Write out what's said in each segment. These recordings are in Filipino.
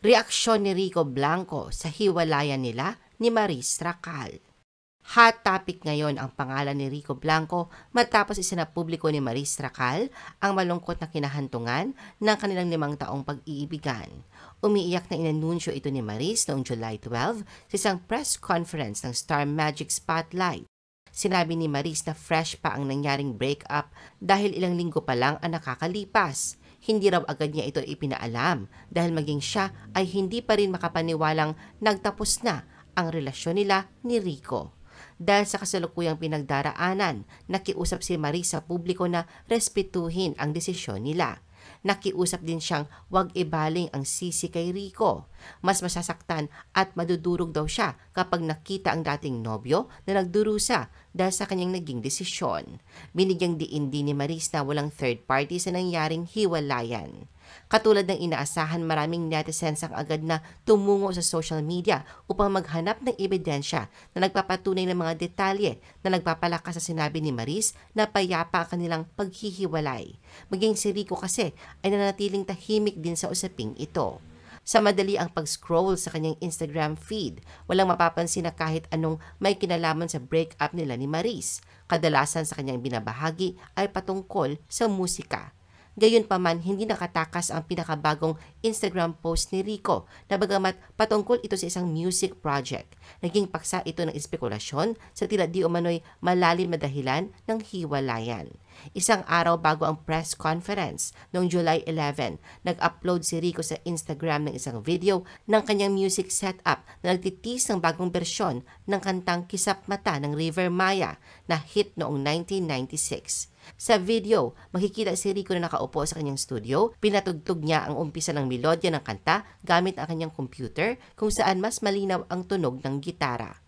reaksyon ni Rico Blanco sa hiwalayan nila ni Maris Racal. Hot topic ngayon ang pangalan ni Rico Blanco matapos isinapubliko ni Maris Racal ang malungkot na kinahantungan ng kanilang limang taong pag-iibigan. Umiiyak na inanunsyo ito ni Maris noong July 12 sa isang press conference ng Star Magic Spotlight. Sinabi ni Maris na fresh pa ang nangyaring breakup dahil ilang linggo pa lang ang nakakalipas. Hindi raw agad niya ito ipinaalam dahil maging siya ay hindi pa rin makapaniwalang nagtapos na ang relasyon nila ni Rico. Dahil sa kasalukuyang pinagdaraanan, nakiusap si Marie sa publiko na respetuhin ang desisyon nila. Nakiusap din siyang wag ibaling ang sisi kay Rico. Mas masasaktan at madudurog daw siya kapag nakita ang dating nobyo na nagdurusa dahil sa kanyang naging desisyon. Binigyang diin din ni Maris na walang third party sa nangyaring hiwalayan. Katulad ng inaasahan maraming netizens ang agad na tumungo sa social media upang maghanap ng ebidensya na nagpapatunay ng mga detalye na nagpapalakas sa sinabi ni Maris na payapa ang kanilang paghihiwalay. Maging si Rico kasi ay nanatiling tahimik din sa usaping ito. Sa madali ang pag-scroll sa kanyang Instagram feed, walang mapapansin na kahit anong may kinalaman sa breakup nila ni Maris. Kadalasan sa kanyang binabahagi ay patungkol sa musika. Gayunpaman, hindi nakatakas ang pinakabagong Instagram post ni Rico na bagamat patungkol ito sa isang music project. Naging paksa ito ng espekulasyon sa tila di umano'y malalim na dahilan ng hiwalayan. Isang araw bago ang press conference noong July 11, nag-upload si Rico sa Instagram ng isang video ng kanyang music setup na nagtitis ng bagong bersyon ng kantang Kisap Mata ng River Maya na hit noong 1996. Sa video, makikita si Rico na nakaupo sa kanyang studio, pinatugtog niya ang umpisa ng melodya ng kanta gamit ang kanyang computer kung saan mas malinaw ang tunog ng gitara.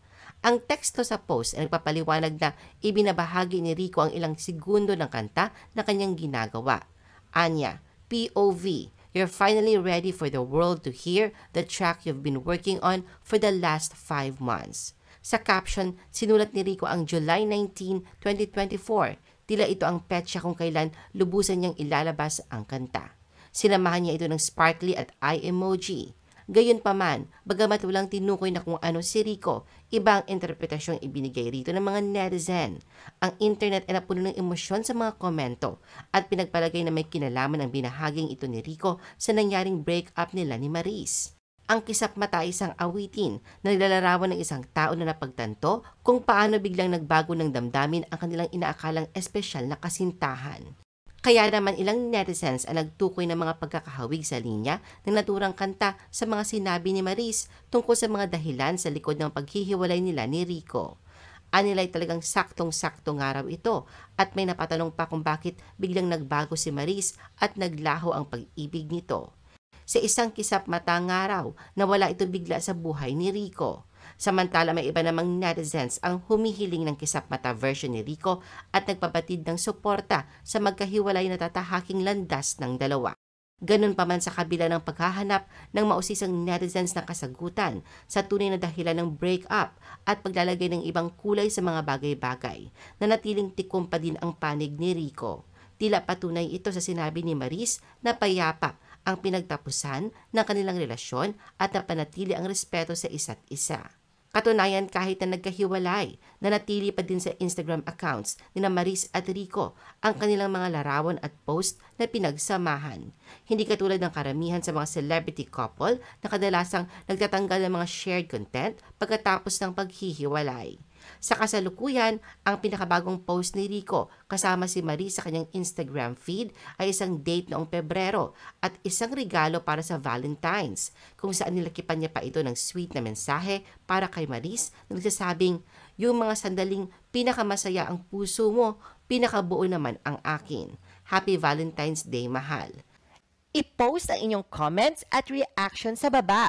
Ang teksto sa post ay nagpapaliwanag na ibinabahagi ni Rico ang ilang segundo ng kanta na kanyang ginagawa. Anya, POV, you're finally ready for the world to hear the track you've been working on for the last five months. Sa caption, sinulat ni Rico ang July 19, 2024. Tila ito ang petsa kung kailan lubusan niyang ilalabas ang kanta. Sinamahan niya ito ng sparkly at eye emoji. Gayunpaman, bagamat walang tinukoy na kung ano si Rico, ibang interpretasyong ibinigay rito ng mga netizen. Ang internet ay napuno ng emosyon sa mga komento at pinagpalagay na may kinalaman ang binahaging ito ni Rico sa nangyaring breakup nila ni Maris ang kisap mata isang awitin na nilalarawan ng isang tao na napagtanto kung paano biglang nagbago ng damdamin ang kanilang inaakalang espesyal na kasintahan. Kaya naman ilang netizens ang nagtukoy ng mga pagkakahawig sa linya ng naturang kanta sa mga sinabi ni Maris tungkol sa mga dahilan sa likod ng paghihiwalay nila ni Rico. Anilay talagang saktong-sakto nga raw ito at may napatanong pa kung bakit biglang nagbago si Maris at naglaho ang pag-ibig nito. Sa isang kisap mata nga raw, nawala ito bigla sa buhay ni Rico. Samantala may iba namang netizens ang humihiling ng kisap mata version ni Rico at nagpabatid ng suporta sa magkahiwalay na tatahaking landas ng dalawa. Ganun pa man sa kabila ng paghahanap ng mausisang netizens ng kasagutan sa tunay na dahilan ng breakup at paglalagay ng ibang kulay sa mga bagay-bagay, nanatiling tikom pa din ang panig ni Rico. Tila patunay ito sa sinabi ni Maris na payapa ang pinagtapusan ng kanilang relasyon at napanatili ang respeto sa isa't isa. Katunayan kahit na nagkahiwalay, nanatili pa din sa Instagram accounts ni Maris at Rico ang kanilang mga larawan at post na pinagsamahan. Hindi katulad ng karamihan sa mga celebrity couple na kadalasang nagtatanggal ng mga shared content pagkatapos ng paghihiwalay. Sa kasalukuyan, ang pinakabagong post ni Rico kasama si Marie sa kanyang Instagram feed ay isang date noong Pebrero at isang regalo para sa Valentine's kung saan nilakipan niya pa ito ng sweet na mensahe para kay Maris na nagsasabing, yung mga sandaling pinakamasaya ang puso mo, pinakabuo naman ang akin. Happy Valentine's Day, mahal! I-post ang inyong comments at reaction sa baba.